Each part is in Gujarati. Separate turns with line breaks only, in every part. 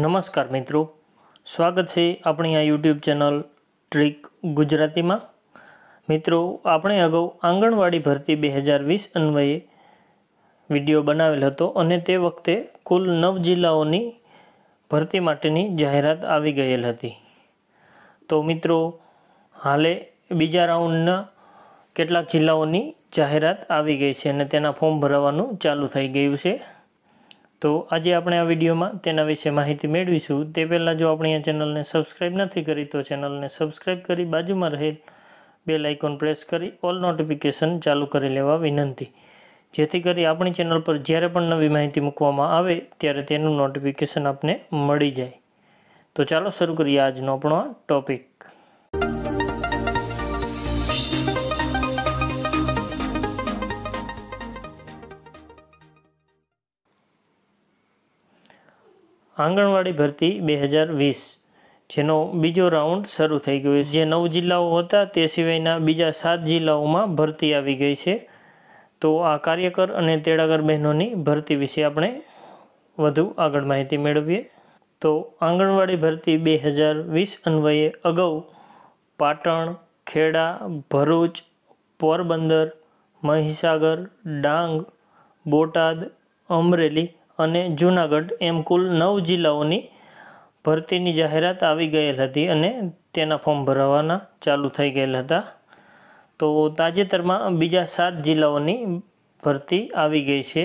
નમસ્કાર મિત્રો સ્વાગત છે આપણી આ યુટ્યુબ ચેનલ ટ્રીક ગુજરાતીમાં મિત્રો આપણે અગાઉ આંગણવાડી ભરતી બે હજાર વીસ અન્વયે વિડીયો બનાવેલ હતો અને તે વખતે કુલ નવ જિલ્લાઓની ભરતી માટેની જાહેરાત આવી ગયેલ હતી તો મિત્રો હાલે બીજા રાઉન્ડના કેટલાક જિલ્લાઓની જાહેરાત આવી ગઈ છે અને તેના ફોર્મ ભરાવાનું ચાલુ થઈ ગયું છે તો આજે આપણે આ વિડીયોમાં તેના વિશે માહિતી મેળવીશું તે પહેલાં જો આપણે આ ચેનલને સબસ્ક્રાઈબ નથી કરી તો ચેનલને સબસ્ક્રાઈબ કરી બાજુમાં રહેલ બે લાઇકોન પ્રેસ કરી ઓલ નોટિફિકેશન ચાલુ કરી લેવા વિનંતી જેથી કરી આપણી ચેનલ પર જ્યારે પણ નવી માહિતી મૂકવામાં આવે ત્યારે તેનું નોટિફિકેશન આપને મળી જાય તો ચાલો શરૂ કરીએ આજનો આપણો ટોપિક આંગણવાડી ભરતી બે હજાર વીસ જેનો બીજો રાઉન્ડ શરૂ થઈ ગયો છે જે નવ જિલ્લાઓ હતા તે સિવાયના બીજા સાત જિલ્લાઓમાં ભરતી આવી ગઈ છે તો આ કાર્યકર અને તેડાગર બહેનોની ભરતી વિશે આપણે વધુ આગળ માહિતી મેળવીએ તો આંગણવાડી ભરતી બે હજાર વીસ અન્વયે અગાઉ પાટણ ખેડા ભરૂચ પોરબંદર મહીસાગર ડાંગ બોટાદ અમરેલી અને જૂનાગઢ એમ કુલ નવ જિલ્લાઓની ભરતીની જાહેરાત આવી ગયેલ હતી અને તેના ફોર્મ ભરાવાના ચાલુ થઈ ગયેલ હતા તો તાજેતરમાં બીજા સાત જિલ્લાઓની ભરતી આવી ગઈ છે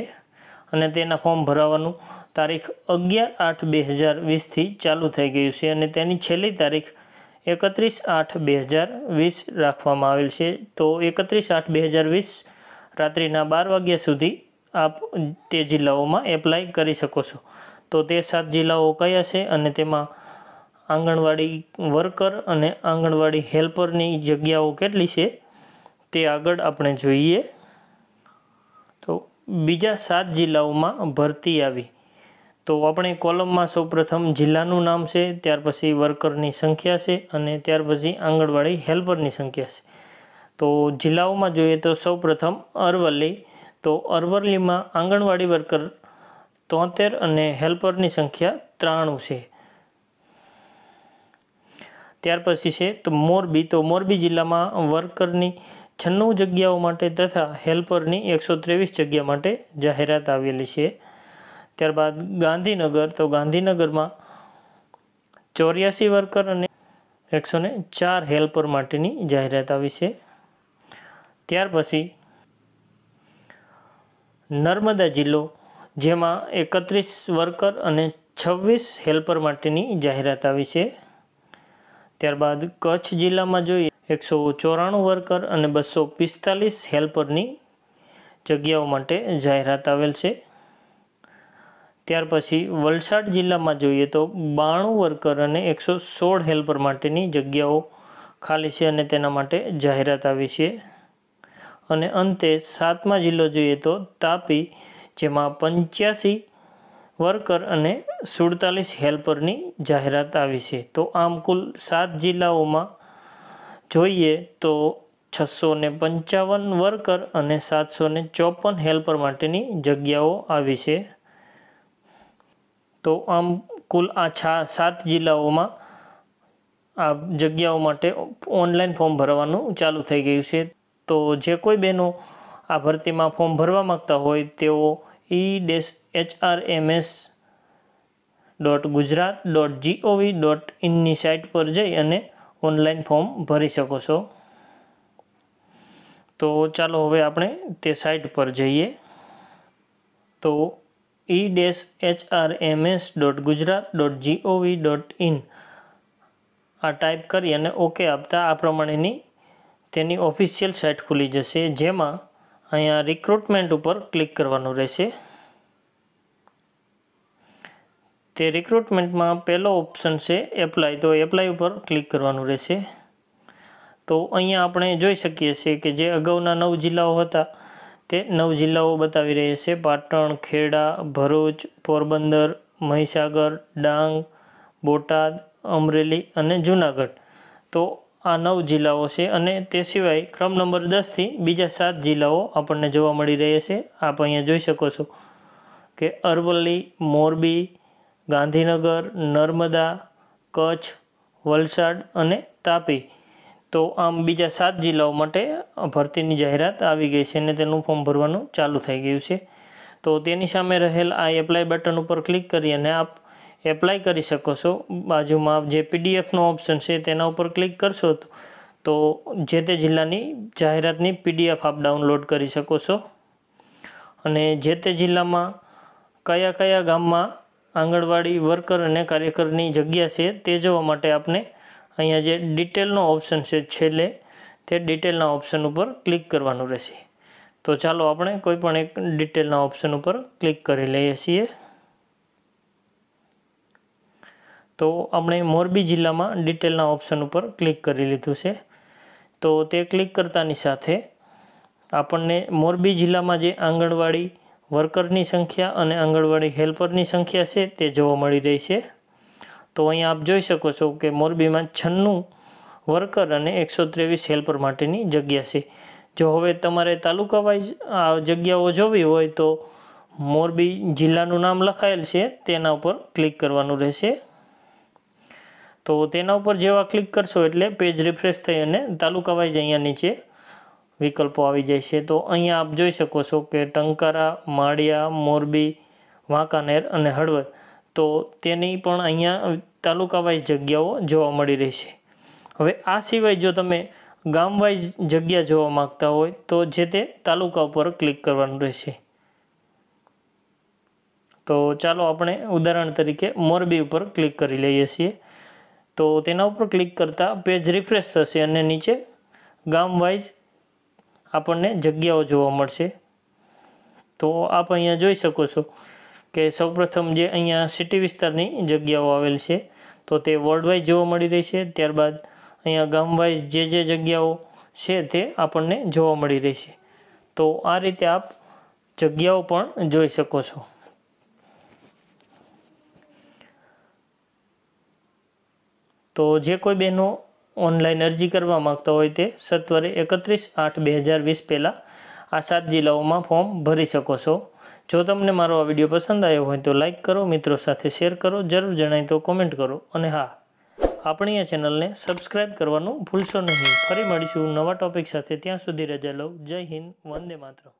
અને તેના ફોર્મ ભરાવાનું તારીખ અગિયાર આઠ બે હજાર વીસથી ચાલુ થઈ ગયું છે અને તેની છેલ્લી તારીખ એકત્રીસ આઠ બે હજાર વીસ રાખવામાં આવેલ છે તો એકત્રીસ આઠ બે હજાર વીસ રાત્રિના બાર વાગ્યા સુધી આપ તે જિલ્લાઓમાં એપ્લાય કરી શકો છો તો તે સાત જિલ્લાઓ કયા છે અને તેમાં આંગણવાડી વર્કર અને આંગણવાડી હેલ્પરની જગ્યાઓ કેટલી છે તે આગળ આપણે જોઈએ તો બીજા સાત જિલ્લાઓમાં ભરતી આવી તો આપણે કોલમમાં સૌપ્રથમ જિલ્લાનું નામ છે ત્યાર પછી વર્કરની સંખ્યા છે અને ત્યાર પછી આંગણવાડી હેલ્પરની સંખ્યા છે તો જિલ્લાઓમાં જોઈએ તો સૌપ્રથમ અરવલ્લી તો અરવલ્લીમાં આંગણવાડી વર્કર તોતેર અને હેલ્પરની સંખ્યા ત્રાણું છે ત્યાર પછી છે તો મોરબી તો મોરબી જિલ્લામાં વર્કરની છન્નું જગ્યાઓ માટે તથા હેલ્પરની એકસો ત્રેવીસ જગ્યા માટે જાહેરાત આવેલી છે ત્યારબાદ ગાંધીનગર તો ગાંધીનગરમાં ચોર્યાસી વર્કર અને એકસો ચાર હેલ્પર માટેની જાહેરાત આવી છે ત્યાર પછી નર્મદા જિલ્લો જેમાં એકત્રીસ વર્કર અને છવ્વીસ હેલ્પર માટેની જાહેરાત આવી છે ત્યારબાદ કચ્છ જિલ્લામાં જોઈએ એકસો ચોરાણું વર્કર અને બસો પિસ્તાલીસ હેલ્પરની જગ્યાઓ માટે જાહેરાત આવેલ છે ત્યાર પછી વલસાડ જિલ્લામાં જોઈએ તો બાણું વર્કર અને એકસો સોળ હેલ્પર માટેની જગ્યાઓ ખાલી છે અને તેના માટે જાહેરાત આવી છે અને અંતે સાતમા જિલ્લો જોઈએ તો તાપી જેમાં પંચ્યાસી વર્કર અને સુડતાલીસ હેલ્પરની જાહેરાત આવી છે તો આમ કુલ સાત જિલ્લાઓમાં જોઈએ તો છસો ને પંચાવન વર્કર અને સાતસો ને ચોપન હેલ્પર માટેની જગ્યાઓ આવી છે તો આમ કુલ આ છા સાત જિલ્લાઓમાં આ જગ્યાઓ માટે ઓનલાઈન ફોર્મ ભરવાનું ચાલુ થઈ ગયું છે તો જે કોઈ બહેનો આ ભરતીમાં ફોર્મ ભરવા માગતા હોય તેઓ E dash HRMS dot Gujarat dot G O V dot ઇનની સાઇટ પર જઈ અને ઓનલાઈન ફોર્મ ભરી શકો છો તો ચાલો હવે આપણે તે સાઇટ પર જઈએ તો E dash H R M S dot Gujarat dot G O V dot in આ ટાઈપ કરી અને ઓકે આપતા આ પ્રમાણેની તેની ઓફિશિયલ સાઇટ ખુલી જશે જેમાં અહીંયા રિક્રુટમેન્ટ ઉપર ક્લિક કરવાનું રહેશે તે રિક્રુટમેન્ટમાં પહેલો ઓપ્શન છે એપ્લાય તો એપ્લાય ઉપર ક્લિક કરવાનું રહેશે તો અહીંયા આપણે જોઈ શકીએ છીએ કે જે અગાઉના નવ જિલ્લાઓ હતા તે નવ જિલ્લાઓ બતાવી રહ્યા છે પાટણ ખેડા ભરૂચ પોરબંદર મહીસાગર ડાંગ બોટાદ અમરેલી અને જૂનાગઢ તો આ નવ જિલ્લાઓ છે અને તે સિવાય ક્રમ નંબર દસથી બીજા સાત જિલ્લાઓ આપણને જોવા મળી રહ્યા છે આપ અહીંયા જોઈ શકો છો કે અરવલ્લી મોરબી ગાંધીનગર નર્મદા કચ્છ વલસાડ અને તાપી તો આમ બીજા સાત જિલ્લાઓ માટે ભરતીની જાહેરાત આવી ગઈ છે અને તેનું ફોર્મ ભરવાનું ચાલુ થઈ ગયું છે તો તેની સામે રહેલ આ એપ્લાય બટન ઉપર ક્લિક કરી અને આપ એપ્લાય કરી શકો છો બાજુમાં જે પીડીએફનો ઓપ્શન છે તેના ઉપર ક્લિક કરશો તો જે તે જિલ્લાની જાહેરાતની પીડીએફ આપ ડાઉનલોડ કરી શકો છો અને જે તે જિલ્લામાં કયા કયા ગામમાં આંગણવાડી વર્કર અને કાર્યકરની જગ્યા છે તે જોવા માટે આપને અહીંયા જે ડિટેલનો ઓપ્શન છે છેલ્લે તે ડિટેલના ઓપ્શન ઉપર ક્લિક કરવાનું રહેશે તો ચાલો આપણે કોઈ પણ એક ડિટેલના ઓપ્શન ઉપર ક્લિક કરી લઈએ છીએ તો આપણે મોરબી જિલ્લામાં ડિટેલના ઓપ્શન ઉપર ક્લિક કરી લીધું છે તો તે ક્લિક કરતાની સાથે આપણને મોરબી જિલ્લામાં જે આંગણવાડી વર્કરની સંખ્યા અને આંગણવાડી હેલ્પરની સંખ્યા છે તે જોવા મળી રહી છે તો અહીંયા આપ જોઈ શકો છો કે મોરબીમાં છન્નું વર્કર અને એકસો ત્રેવીસ હેલ્પર માટેની જગ્યા છે જો હવે તમારે તાલુકા વાઇઝ આ જગ્યાઓ જોવી હોય તો મોરબી જિલ્લાનું નામ લખાયેલ છે તેના ઉપર ક્લિક કરવાનું રહેશે તો તેના ઉપર જેવા ક્લિક કરશો એટલે પેજ રિફ્રેશ થઈ અને તાલુકા વાઇઝ અહીંયા નીચે વિકલ્પો આવી જાય છે તો અહીંયા આપ જોઈ શકો છો કે ટંકારા માળિયા મોરબી વાંકાનેર અને હળવદ તો તેની પણ અહીંયા તાલુકા વાઇઝ જગ્યાઓ જોવા મળી રહેશે હવે આ સિવાય જો તમે ગામ વાઇઝ જગ્યા જોવા માગતા હોય તો જે તે તાલુકા ઉપર ક્લિક કરવાનું રહેશે તો ચાલો આપણે ઉદાહરણ તરીકે મોરબી ઉપર ક્લિક કરી લઈએ છીએ તો તેના ઉપર ક્લિક કરતાં પેજ રિફ્રેશ થશે અને નીચે ગામ વાઇઝ આપણને જગ્યાઓ જોવા મળશે તો આપ અહીંયા જોઈ શકો છો કે સૌપ્રથમ જે અહીંયા સિટી વિસ્તારની જગ્યાઓ આવેલ છે તો તે વર્લ્ડ જોવા મળી રહી છે ત્યારબાદ અહીંયા ગામ વાઇઝ જે જે જગ્યાઓ છે તે આપણને જોવા મળી રહી છે તો આ રીતે આપ જગ્યાઓ પણ જોઈ શકો છો તો જે કોઈ બહેનો ઓનલાઈન અરજી કરવા માગતા હોય તે સત્વરે એકત્રીસ આઠ બે હજાર વીસ પહેલાં આ સાત જિલ્લાઓમાં ફોર્મ ભરી શકો છો જો તમને મારો આ વિડીયો પસંદ આવ્યો હોય તો લાઇક કરો મિત્રો સાથે શેર કરો જરૂર જણાય તો કોમેન્ટ કરો અને હા આપણી આ ચેનલને સબસ્ક્રાઈબ કરવાનું ભૂલશો નહીં ફરી મળીશું નવા ટોપિક સાથે ત્યાં સુધી રજા લઉં જય હિન્દ વંદે માતરમ